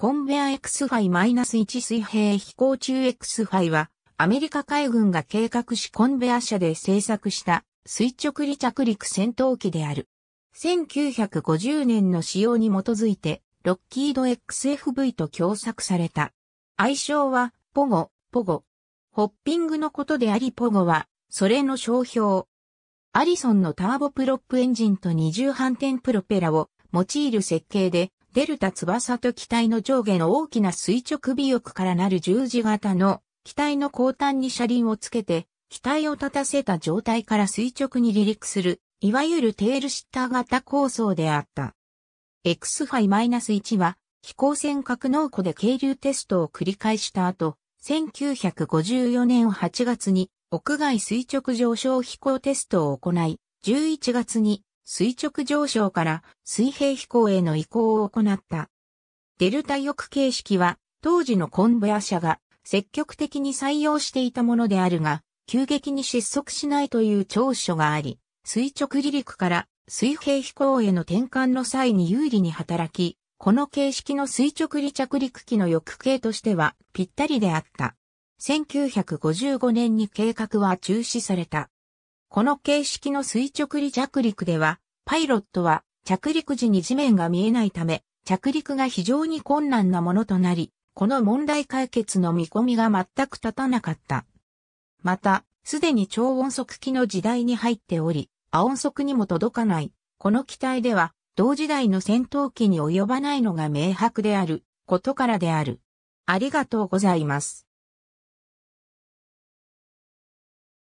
コンベア X ファイ -1 水平飛行中 X ファイは、アメリカ海軍が計画しコンベア社で製作した垂直離着陸戦闘機である。1950年の使用に基づいて、ロッキード XFV と共作された。愛称は、ポゴ、ポゴ。ホッピングのことでありポゴは、それの商標。アリソンのターボプロップエンジンと二重反転プロペラを用いる設計で、デルタ翼と機体の上下の大きな垂直尾翼からなる十字型の機体の後端に車輪をつけて、機体を立たせた状態から垂直に離陸する、いわゆるテールシッター型構想であった。X ファイ -1 は飛行船格納庫で軽流テストを繰り返した後、1954年8月に屋外垂直上昇飛行テストを行い、11月に垂直上昇から水平飛行への移行を行った。デルタ翼形式は当時のコンベア社が積極的に採用していたものであるが、急激に失速しないという長所があり、垂直離陸から水平飛行への転換の際に有利に働き、この形式の垂直離着陸機の翼形としてはぴったりであった。1955年に計画は中止された。この形式の垂直離着陸では、パイロットは着陸時に地面が見えないため、着陸が非常に困難なものとなり、この問題解決の見込みが全く立たなかった。また、すでに超音速機の時代に入っており、亜音速にも届かない。この機体では、同時代の戦闘機に及ばないのが明白である、ことからである。ありがとうございます。